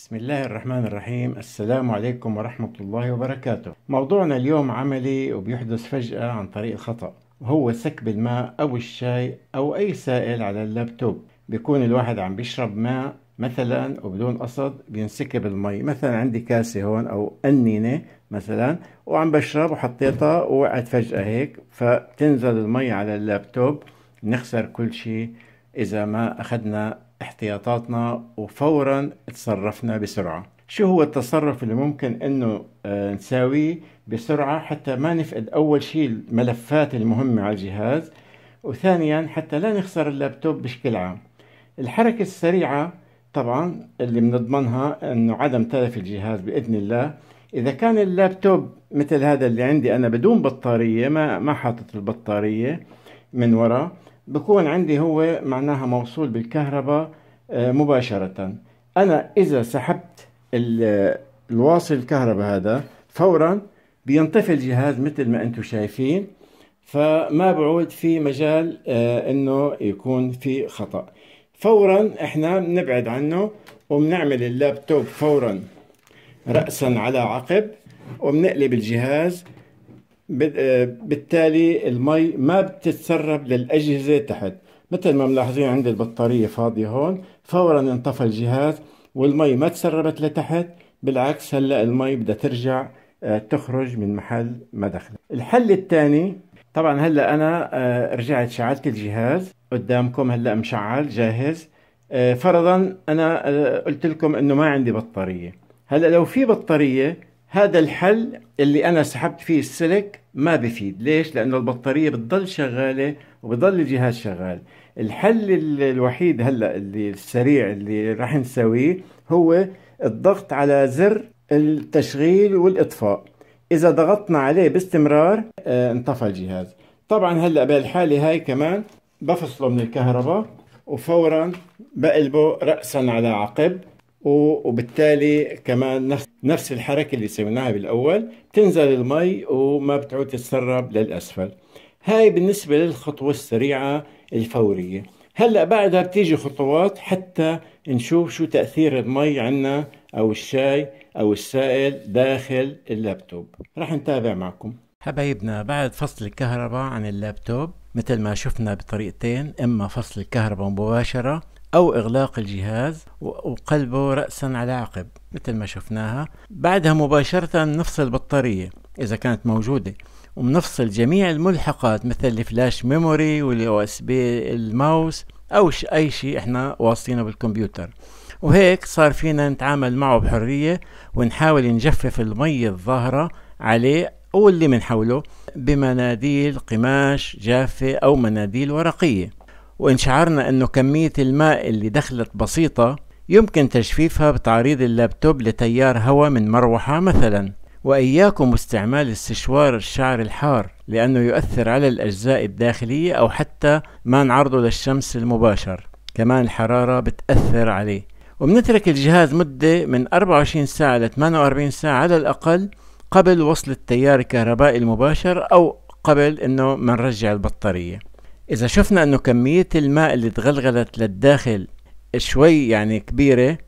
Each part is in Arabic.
بسم الله الرحمن الرحيم السلام عليكم ورحمة الله وبركاته موضوعنا اليوم عملي وبيحدث فجأة عن طريق الخطأ وهو سكب الماء أو الشاي أو أي سائل على اللابتوب بيكون الواحد عم بيشرب ماء مثلا وبدون قصد بينسكب المي مثلا عندي كاسة هون أو أنينة مثلا وعم بشرب وحطيتها ووقعت فجأة هيك فتنزل المي على اللابتوب نخسر كل شيء إذا ما أخذنا احتياطاتنا وفورا تصرفنا بسرعة شو هو التصرف اللي ممكن انه آه، نساويه بسرعة حتى ما نفقد اول شيء الملفات المهمة على الجهاز وثانيا حتى لا نخسر اللابتوب بشكل عام الحركة السريعة طبعا اللي بنضمنها انه عدم تلف الجهاز باذن الله اذا كان اللابتوب مثل هذا اللي عندي انا بدون بطارية ما ما حاطط البطارية من وراء بكون عندي هو معناها موصول بالكهرباء آه، مباشرة أنا إذا سحبت آه، الواصل الكهرباء هذا فورا بينطفي الجهاز مثل ما أنتم شايفين فما بعود في مجال آه، أنه يكون في خطأ فورا إحنا بنبعد عنه وبنعمل اللابتوب فورا رأسا على عقب وبنقلب الجهاز آه، بالتالي المي ما بتتسرب للأجهزة تحت مثل ما ملاحظين عندي البطارية فاضية هون فورا انطفى الجهاز والمي ما تسربت لتحت بالعكس هلا المي بدها ترجع آه، تخرج من محل ما دخلت الحل الثاني طبعا هلا انا آه، رجعت شعلت الجهاز قدامكم هلا مشعل جاهز فرضا انا قلت لكم انه ما عندي بطاريه هلا لو في بطاريه هذا الحل اللي انا سحبت فيه السلك ما بفيد ليش لانه البطاريه بتضل شغاله وبضل الجهاز شغال الحل الوحيد هلا اللي السريع اللي راح نسويه هو الضغط على زر التشغيل والاطفاء اذا ضغطنا عليه باستمرار آه انطفى الجهاز طبعا هلا بالحاله هاي كمان بفصله من الكهرباء وفورا بقلبه راسا على عقب وبالتالي كمان نفس نفس الحركه اللي سويناها بالاول تنزل المي وما بتعود تتسرب للاسفل هاي بالنسبه للخطوه السريعه الفوريه هلا بعدها بتيجي خطوات حتى نشوف شو تاثير المي عنا او الشاي او السائل داخل اللابتوب رح نتابع معكم حبايبنا بعد فصل الكهرباء عن اللابتوب مثل ما شفنا بطريقتين اما فصل الكهرباء مباشره أو إغلاق الجهاز وقلبه رأسا على عقب مثل ما شفناها بعدها مباشرة نفصل البطارية إذا كانت موجودة وبنفصل جميع الملحقات مثل الفلاش ميموري واليو اس بي الماوس أو أي شيء إحنا واصلينه بالكمبيوتر وهيك صار فينا نتعامل معه بحرية ونحاول نجفف المي الظاهرة عليه أو اللي من حوله بمناديل قماش جافة أو مناديل ورقية وإن شعرنا أنه كمية الماء اللي دخلت بسيطة يمكن تجفيفها بتعريض اللابتوب لتيار هواء من مروحة مثلا وإياكم استعمال استشوار الشعر الحار لأنه يؤثر على الأجزاء الداخلية أو حتى ما نعرضه للشمس المباشر كمان الحرارة بتأثر عليه وبنترك الجهاز مدة من 24 ساعة ل 48 ساعة على الأقل قبل وصل التيار الكهربائي المباشر أو قبل أنه ما نرجع البطارية إذا شفنا أنه كمية الماء اللي تغلغلت للداخل شوي يعني كبيرة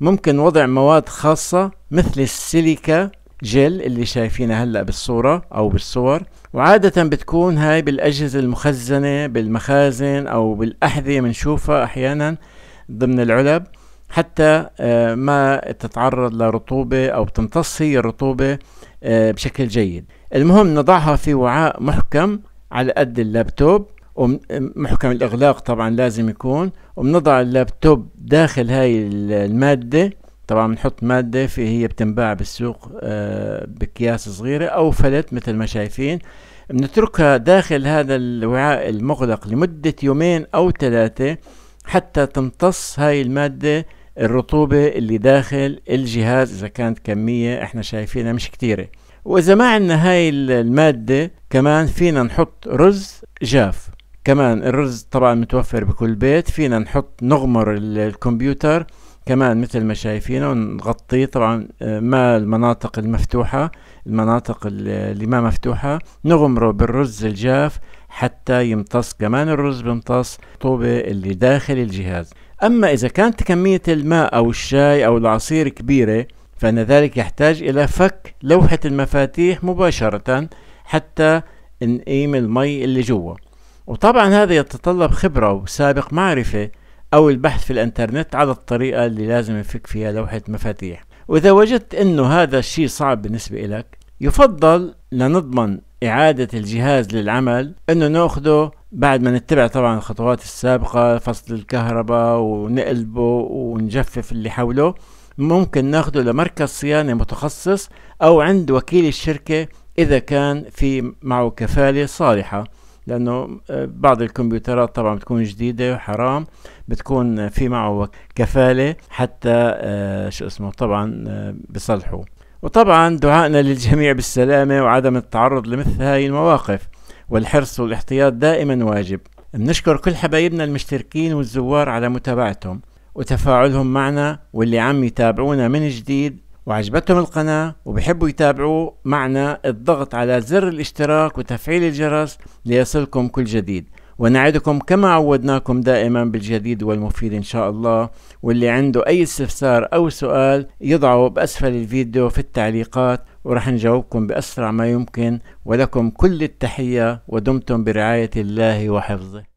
ممكن وضع مواد خاصة مثل السيليكا جل اللي شايفينها هلأ بالصورة أو بالصور وعادة بتكون هاي بالأجهزة المخزنة بالمخازن أو بالأحذية بنشوفها أحيانا ضمن العلب حتى آه، ما تتعرض لرطوبة أو تمتص هي الرطوبة آه، بشكل جيد المهم نضعها في وعاء محكم على قد اللابتوب محكم الإغلاق طبعا لازم يكون وبنضع اللابتوب داخل هاي المادة طبعا بنحط مادة في هي بتنباع بالسوق آه، بأكياس صغيرة أو فلت مثل ما شايفين بنتركها داخل هذا الوعاء المغلق لمدة يومين أو ثلاثة حتى تمتص هاي المادة الرطوبة اللي داخل الجهاز إذا كانت كمية إحنا شايفينها مش كثيره وإذا ما عندنا هاي المادة كمان فينا نحط رز جاف كمان الرز طبعا متوفر بكل بيت فينا نحط نغمر الكمبيوتر كمان مثل ما شايفينه ونغطيه طبعا آه، ما المناطق المفتوحة المناطق اللي ما مفتوحة نغمره بالرز الجاف حتى يمتص كمان الرز بيمتص طوبة اللي داخل الجهاز أما إذا كانت كمية الماء أو الشاي أو العصير كبيرة فإن ذلك يحتاج إلى فك لوحة المفاتيح مباشرة حتى نقيم المي اللي جوا وطبعا هذا يتطلب خبرة وسابق معرفة أو البحث في الإنترنت على الطريقة اللي لازم يفك فيها لوحة مفاتيح وإذا وجدت أنه هذا الشيء صعب بالنسبة لك يفضل لنضمن إعادة الجهاز للعمل أنه نأخذه بعد ما نتبع طبعا الخطوات السابقة فصل الكهرباء ونقلبه ونجفف اللي حوله ممكن ناخده لمركز صيانة متخصص أو عند وكيل الشركة إذا كان في معه كفالة صالحة لانه آه، بعض الكمبيوترات طبعا بتكون جديده وحرام بتكون آه، في معه كفاله حتى آه، شو اسمه طبعا بصلحوا وطبعا دعائنا للجميع بالسلامه وعدم التعرض لمثل هاي المواقف والحرص والاحتياط دائما واجب بنشكر كل حبايبنا المشتركين والزوار على متابعتهم وتفاعلهم معنا واللي عم يتابعونا من جديد وعجبتهم القناة وبحبوا يتابعوا معنا الضغط على زر الاشتراك وتفعيل الجرس ليصلكم كل جديد ونعدكم كما عودناكم دائما بالجديد والمفيد إن شاء الله واللي عنده أي استفسار أو سؤال يضعه بأسفل الفيديو في التعليقات ورح نجاوبكم بأسرع ما يمكن ولكم كل التحية ودمتم برعاية الله وحفظه